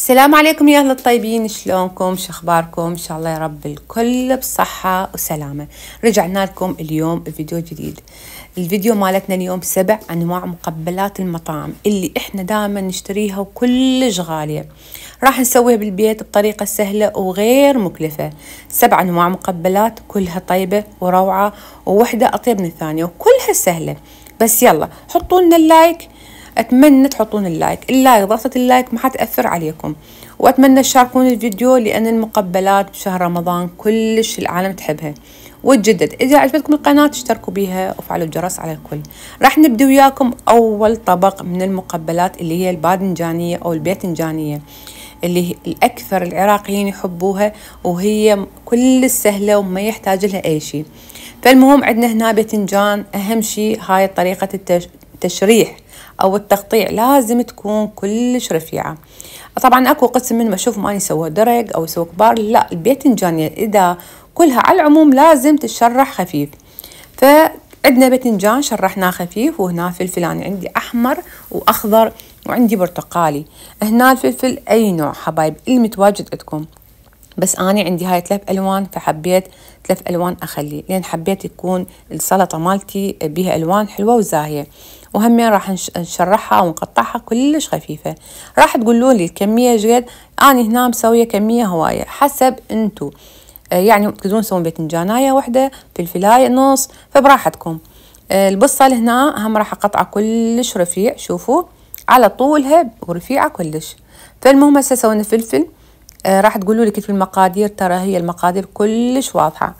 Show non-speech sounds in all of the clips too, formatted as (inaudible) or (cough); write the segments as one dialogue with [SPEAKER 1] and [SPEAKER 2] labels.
[SPEAKER 1] السلام عليكم يا اهل الطيبين شلونكم شخباركم ان شاء الله يا رب الكل بصحة وسلامة رجعنا لكم اليوم بفيديو جديد الفيديو مالتنا اليوم سبع انواع مقبلات المطاعم اللي احنا دائما نشتريها وكلش غالية راح نسويها بالبيت بطريقة سهلة وغير مكلفة سبع انواع مقبلات كلها طيبة وروعة ووحدة اطيب من الثانية وكلها سهلة بس يلا حطوا لنا اللايك اتمنى تحطون اللايك اللايك ضغطة اللايك ما حتأثر عليكم واتمنى تشاركون الفيديو لان المقبلات بشهر رمضان كلش العالم تحبها وتجدد اذا عجبتكم القناة اشتركوا بيها وفعلوا الجرس على الكل راح نبدي وياكم اول طبق من المقبلات اللي هي الباذنجانية او الباذنجانية اللي الأكثر العراقيين يحبوها وهي كل سهلة وما يحتاج لها أي شيء فالمهم عندنا هنا باذنجان أهم شيء هاي طريقة التشريح او التقطيع لازم تكون كلش رفيعه طبعا اكو قسم منهم اشوف ماني سوى درج او سوى كبار لا الباذنجان يعني اذا كلها على العموم لازم تتشرح خفيف فعندنا باذنجان شرحناه خفيف وهنا فلفل انا عندي احمر واخضر وعندي برتقالي هنا الفلفل اي نوع حبايب المتواجد عندكم بس أنا عندي هاي ثلاث ألوان فحبيت ثلاث ألوان أخليه لأن حبيت يكون السلطة مالتي بها ألوان حلوة وزاهية وهم راح نشرحها ونقطعها كلش خفيفة راح تقولوا لي الكمية جد أنا هنا مسوية كمية هواية حسب أنتو آه، يعني تقدرون تسوون باذنجاناية وحدة فلفلاية نص فبراحتكم آه، البصل هنا هم راح أقطعه كلش رفيع شوفوا على طولها ورفيعة كلش فالمهم هسه سوينا فلفل آه راح تقولوا لي كيف المقادير ترى هي المقادير كلش واضحة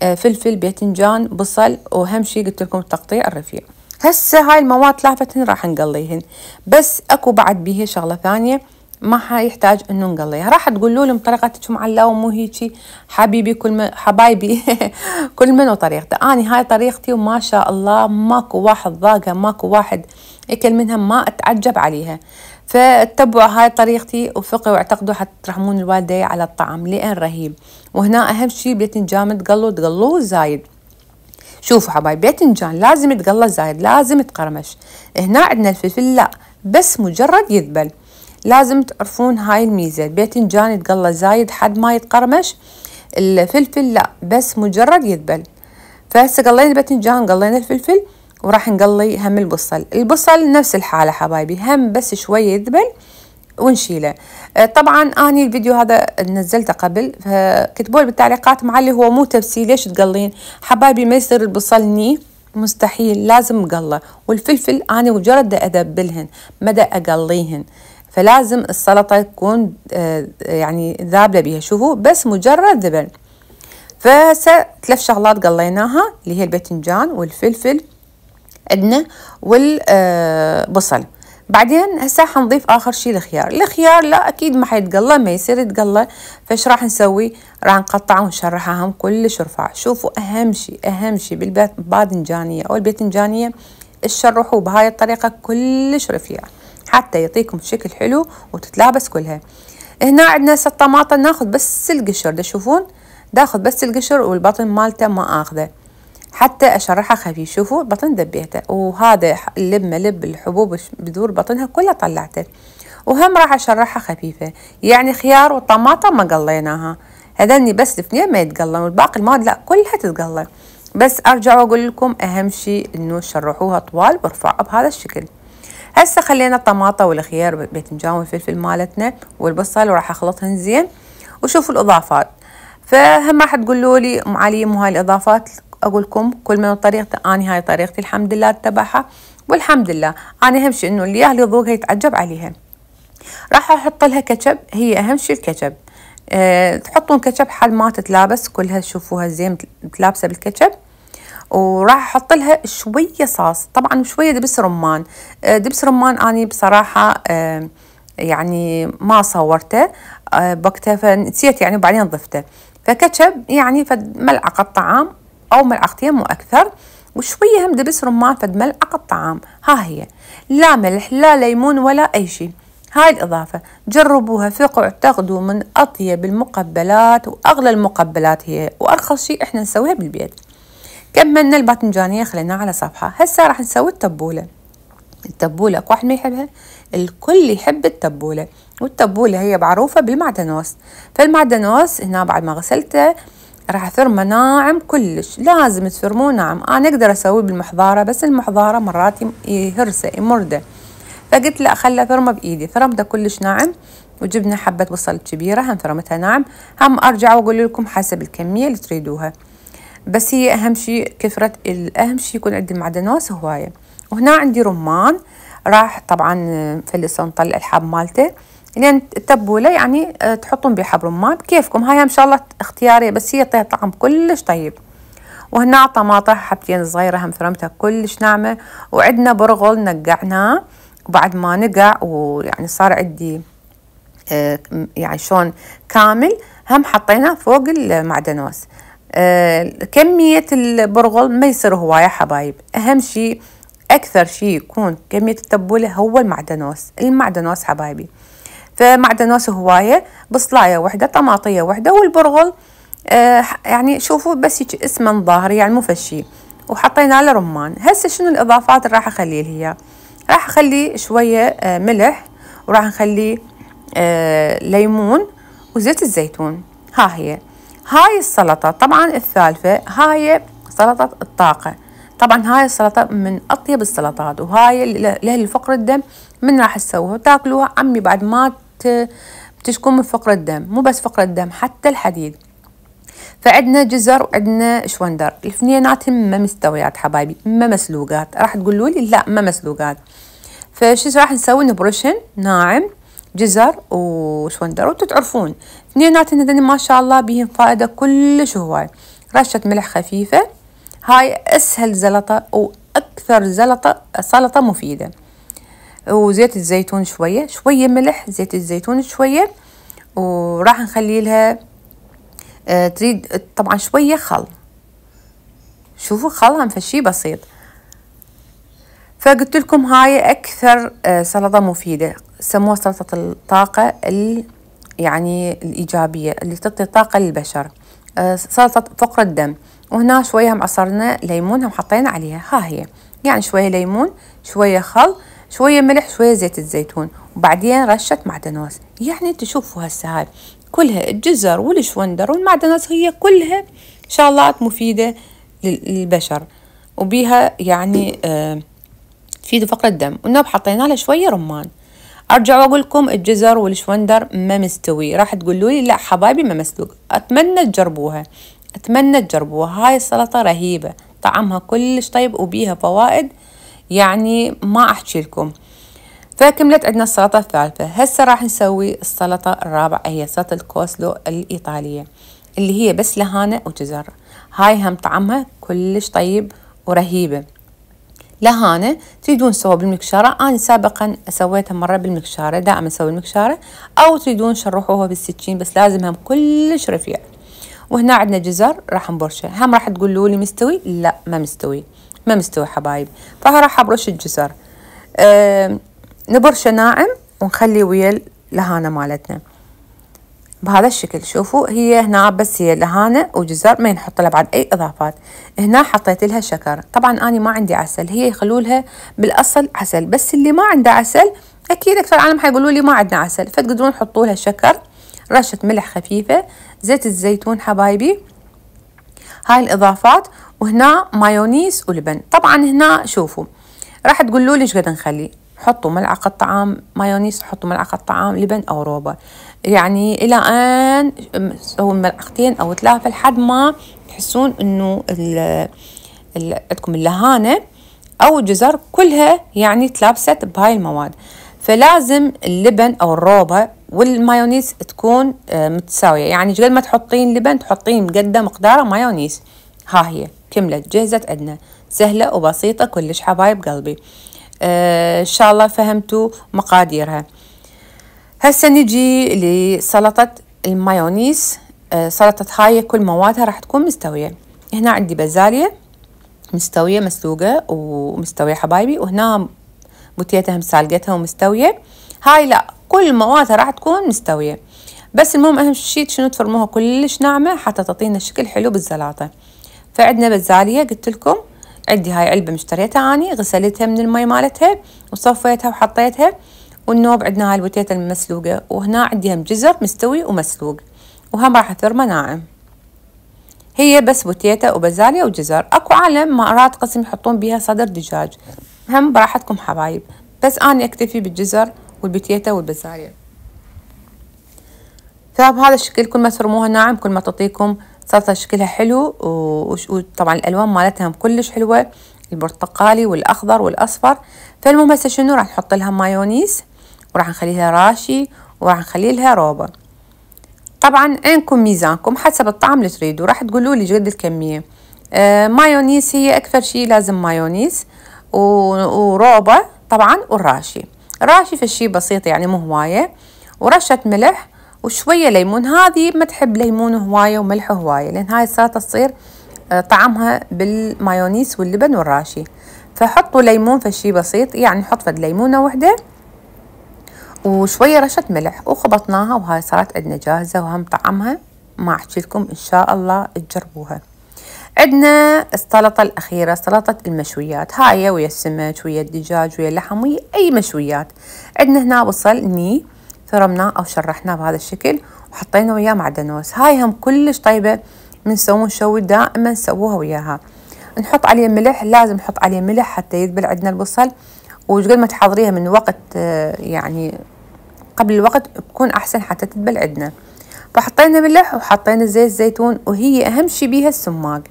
[SPEAKER 1] آه فلفل بيتنجان بصل وهم شي قلت لكم التقطيع الرفيع هسه هاي المواد ثلاثتهن راح نقليهن بس اكو بعد بيها شغله ثانيه ما حيحتاج انه نقليها راح تقولوا لهم طريقتك معلقه مو هيجي حبيبي كل من حبايبي (laughs) كل من وطريقته اني هاي طريقتي وما شاء الله ماكو واحد ضاقه ماكو واحد اكل منها ما اتعجب عليها فاتبعوا هاي طريقتي وفقوا واعتقدوا حترحمون الوالدة على الطعم لأن رهيب وهنا أهم شيء بيتنجان تقلوا تقلوه زايد شوفوا حبايب باذنجان لازم يتقلى زايد لازم يتقرمش هنا عندنا الفلفل لا بس مجرد يذبل لازم تعرفون هاي الميزة الباذنجان يتقلى زايد حد ما يتقرمش الفلفل لا بس مجرد يذبل فهسه قلينا الباذنجان قلينا الفلفل وراح نقلي هم البصل البصل نفس الحالة حبايبي هم بس شوية يذبل ونشيله آه، طبعا اني الفيديو هذا نزلته قبل فكتبوا لي بالتعليقات معلي هو مو تفسير ليش تقلين حبايبي ما يصير البصل ني مستحيل لازم مقله والفلفل اني مجرد ادبلهن مدى اقليهن فلازم السلطه تكون آه، يعني ذابله بيها شوفوا بس مجرد ذبل فهسه ثلاث شغلات قليناها اللي هي الباذنجان والفلفل عندنا والبصل آه، بعدين هسا حنضيف اخر شي الخيار الخيار لا اكيد ما حيتقلى ما يصير يتقلى فاش راح نسوي راح نقطعه هم كلش رفع شوفوا اهم شي اهم شي بالباذنجانيه او الباذنجانيه تشرحوا بهاي الطريقه كلش رفيع حتى يعطيكم شكل حلو وتتلابس كلها هنا عندنا هسه الطماطم ناخذ بس القشر تشوفون داخذ بس القشر والبطن مالته ما اخذه حتى اشرحها خفيف شوفوا البطن دبيته وهذا اللب لب الحبوب بدور بطنها كلها طلعته وهم راح اشرحها خفيفه يعني خيار وطماطم ما قليناها هذني بس الاثنين ما يتقلون والباقي المواد لا كلها تتقلى بس ارجع واقول لكم اهم شيء انه شرحوها طوال برفعها بهذا الشكل هسه خلينا الطماطة والخيار والباذنجان والفلفل مالتنا والبصل وراح اخلطهن زين وشوفوا الاضافات فهم راح تقولوا لي ام مو هاي الاضافات اقول لكم كل من طريقته اني هاي طريقتي الحمد لله اتبعها والحمد لله انا اهم شيء انه اللي ياهل يذوقها يتعجب عليها راح احط لها كاتشب هي اهم شيء الكاتشب أه تحطون كاتشب حال ما تتلابس كلها تشوفوها زين متلابسه بالكاتشب وراح احط لها شويه صاص طبعا وشويه دبس رمان أه دبس رمان اني بصراحه أه يعني ما صورته آه، بوقتها فنسيت يعني وبعدين ضفته فكاتشب يعني ملعقه طعام أو ملعقتين مو اكثر وشوية هم دبس رمان فد ملعقة طعام ها هي لا ملح لا ليمون ولا أي شيء هاي الإضافة جربوها ثقوا اعتقدوا من أطيب المقبلات وأغلى المقبلات هي وأرخص شيء إحنا نسويها بالبيت كملنا الباذنجانية خليناها على صفحة هسا راح نسوي التبولة التبولة اكو واحد ما يحبها الكل يحب التبولة والتبولة هي معروفة بالمعدنوس فالمعدنوس هنا بعد ما غسلته راح اثرمه ناعم كلش لازم تثرموه ناعم انا اقدر اسويه بالمحضارة بس المحضارة مرات يهرسه يمرده فقلت له خلي ثرمه بايدي ثرمته كلش ناعم وجبنا حبة بصل كبيرة هم ثرمتها ناعم هم أرجع وأقول لكم حسب الكمية اللي تريدوها بس هي أهم شيء كثرة الأهم شيء يكون عندي المعدنوس هواية وهنا عندي رمان راح طبعا آه، فلسه نطلع الحب مالته لين التبوله يعني, يعني، آه، تحطون بها حبرمات بكيفكم هاي ان شاء الله اختياريه بس هي تعطي طعم كلش طيب وهنا طماطة حبتين صغيرة هم ثرمتها كلش ناعمة وعندنا برغل نقعناه وبعد ما نقع ويعني صار عندي آه، يعني شلون كامل هم حطيناه فوق المعدنوس آه، كمية البرغل ما يصير هواية حبايب أهم شيء أكثر شيء يكون كمية التبولة هو المعدنوس المعدنوس حبايبي فمعدنوس هواية بصلاية وحدة طماطية وحدة والبرغل آه يعني شوفوا بس هيك اسما ظاهر يعني مو فشي وحطينا له رمان هسه شنو الاضافات اللي راح اخلي هي راح اخلي شويه آه ملح وراح نخلي آه ليمون وزيت الزيتون ها هي هاي السلطه طبعا الثالثه هاي سلطه الطاقه طبعا هاي السلطه من اطيب السلطات وهاي لاهل الفقر الدم من راح تسووها تاكلوها عمي بعد ما بتشكون من فقر الدم مو بس فقر الدم حتى الحديد فعندنا جزر وعندنا شوندر الاثنيناتهم ما مستويات حبايبي ما مسلوقات راح تقولوا لي لا ما مسلوقات فشو راح نسوي نبرشن ناعم جزر وشوندر وتتعرفون اثنيناتهم هذين ما شاء الله بيهم فائدة كلش هواي رشة ملح خفيفة هاي اسهل زلطة واكثر زلطة سلطة مفيدة وزيت الزيتون شويه شويه ملح زيت الزيتون شويه وراح نخلي لها آه، تريد طبعا شويه خل شوفوا خلها مفشي بسيط فقلت لكم هاي اكثر آه، سلطه مفيده سموها سلطه الطاقه ال يعني الايجابيه اللي تعطي طاقه للبشر آه، سلطه فقر الدم وهنا شويه هم عصرنا ليمون هم حطينا عليها ها هي يعني شويه ليمون شويه خل شوية ملح شوية زيت الزيتون وبعدين رشة معدنوس يعني تشوفوا هسه هاي كلها الجزر والشوندر والمعدنوس هي كلها شغلات مفيدة للبشر وبيها يعني آه تفيد فقر الدم ونب حطينا له شوية رمان ارجع واقول لكم الجزر والشوندر ما مستوي راح تقولوا لي لا حبايبي ما مسلوق اتمنى تجربوها اتمنى تجربوها هاي السلطه رهيبه طعمها كلش طيب وبيها فوائد يعني ما أحكي لكم فكملت عندنا السلطة الثالثة هسه راح نسوي السلطة الرابعة هي سلطة الكوسلو الإيطالية اللي هي بس لهانة وجزر هاي هم طعمها كلش طيب ورهيبة لهانة تريدون سوا بالمكشارة أنا سابقا سويتها مرة بالمكشارة دائما اسوي المكشارة أو تريدون شرحوها بالسكين بس لازم هم كلش رفيع وهنا عندنا جزر راح نبرشه هم راح تقولوا لي مستوي لا ما مستوي ما مستوي حبايب راح ابرش الجزر نبرشه ناعم ونخليه ويا لهانه مالتنا بهذا الشكل شوفوا هي هنا بس هي لهانه وجزر ما ينحط لها بعد اي اضافات هنا حطيت لها شكر طبعا انا ما عندي عسل هي يخلولها بالاصل عسل بس اللي ما عنده عسل اكيد اكثر العالم حيقولوا لي ما عندنا عسل فتقدرون تحطوا لها شكر رشه ملح خفيفه زيت الزيتون حبايبي هاي الاضافات وهنا مايونيز ولبن طبعا هنا شوفوا راح تقولوا لي ايش قد نخلي حطوا ملعقة طعام مايونيز حطوا ملعقة طعام لبن أو روبة يعني إلى أن سووا ملعقتين أو ثلاثة لحد ما تحسون إنه عندكم اللهانة أو الجزر كلها يعني تلابست بهاي المواد فلازم اللبن أو الروبة والمايونيز تكون آه، متساوية يعني قبل ما تحطين لبن تحطين قد مقداره مايونيز ها هي كملت جهزت عندنا سهلة وبسيطة كلش حبايب قلبي آه إن شاء الله فهمتوا مقاديرها هسه نجي لسلطة المايونيز آه سلطة هاي كل موادها راح تكون مستوية هنا عندي بازاليا مستوية مسلوقة ومستوية حبايبي وهنا بوتيتها مسالقتها ومستوية هاي لا كل موادها راح تكون مستوية بس المهم أهم شيء شنو تفرموها كلش ناعمة حتى تعطينا شكل حلو بالزلاطة فعندنا بزاليه قلت لكم عندي هاي علبه مشتريتها اني غسلتها من المي مالتها وصفيتها وحطيتها والنوب عندنا هاي البوتيتا المسلوقه وهنا عندي هم جزر مستوي ومسلوق وهم راح اثرمه ناعم هي بس بوتيتا وبزالية وجزر اكو عالم مرات قسم يحطون بيها صدر دجاج هم براحتكم حبايب بس انا اكتفي بالجزر والبوتيتا والبزالية فبهذا طيب، الشكل كل ما ترموها ناعم كل ما تعطيكم صارت شكلها حلو وطبعا الألوان مالتها كلش حلوة البرتقالي والأخضر والأصفر فالمهم هسه شنو راح نحط لها مايونيز وراح نخليها راشي وراح نخلي لها روبة طبعا عندكم ميزانكم حسب الطعم اللي تريدوا راح تقولوا لي قد الكمية آه مايونيز هي أكثر شيء لازم مايونيز وروبة طبعا والراشي راشي فشي بسيط يعني مو هواية ورشة ملح وشويه ليمون هذه ما تحب ليمون هوايه وملح هوايه لان هاي السلطه تصير آه، طعمها بالمايونيز واللبن والراشي فحطوا ليمون فشي بسيط يعني حط فد ليمونه وحده وشويه رشه ملح وخبطناها وهاي صارت عندنا جاهزه وهم طعمها ما احكي لكم ان شاء الله تجربوها عندنا السلطة الأخيرة سلطة المشويات هاي ويا السمك ويا الدجاج ويا اللحم ويا أي مشويات عندنا هنا بصل ني ثرمناه أو شرحناه بهذا الشكل وحطينا وياه معدنوس هاي هم كلش طيبة من سوون شوي دائما سووها وياها نحط عليه ملح لازم نحط عليه ملح حتى يذبل عندنا البصل وقد ما تحضريها من وقت يعني قبل الوقت تكون أحسن حتى تذبل عندنا فحطينا ملح وحطينا زيت زيتون وهي أهم شي بيها السماق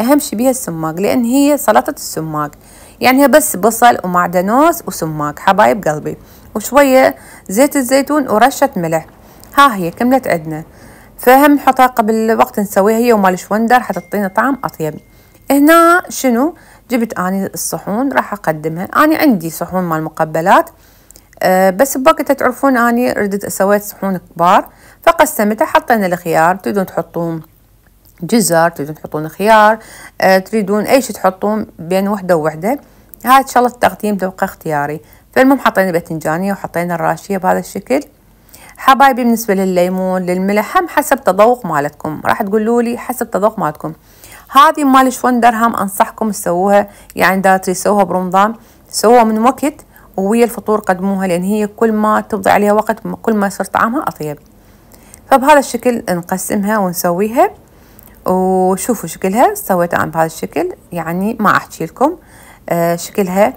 [SPEAKER 1] أهم شي بيها السماق لأن هي سلطة السماق يعني هي بس بصل ومعدنوس وسماق حبايب قلبي وشوية زيت الزيتون ورشة ملح ها هي كملت عندنا فهم نحطها قبل وقت نسويها هي ومال شوندر حتعطينا طعم أطيب هنا شنو جبت أني الصحون راح أقدمها أني عندي صحون مال مقبلات أه بس بوقتها تعرفون أني ردت سويت صحون كبار فقسمتها حطينا الخيار تريدون تحطون جزر تريدون تحطون خيار أه تريدون أي شيء تحطون بين وحدة ووحدة هاي إن شاء الله التقديم تبقى اختياري فالمهم حطينا الباذنجانية وحطينا الراشية بهذا الشكل حبايبي بالنسبة للليمون للملح هم حسب تذوق مالتكم راح تقولوا لي حسب تذوق مالتكم هذه مال شلون درهم انصحكم تسووها يعني دا تسووها برمضان سووها من وقت وهي الفطور قدموها لان هي كل ما تمضي عليها وقت كل ما يصير طعمها اطيب فبهذا الشكل نقسمها ونسويها وشوفوا شكلها سويتها انا بهذا الشكل يعني ما احكي لكم آه شكلها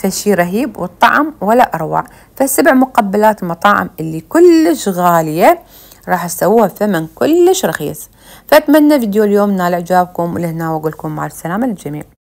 [SPEAKER 1] فشي رهيب والطعم ولا أروع فالسبع مقبلات مطاعم اللي كلش غالية راح تسووها بثمن كلش رخيص فأتمنى فيديو اليوم نال إعجابكم ولهنا وأقولكم مع السلامة للجميع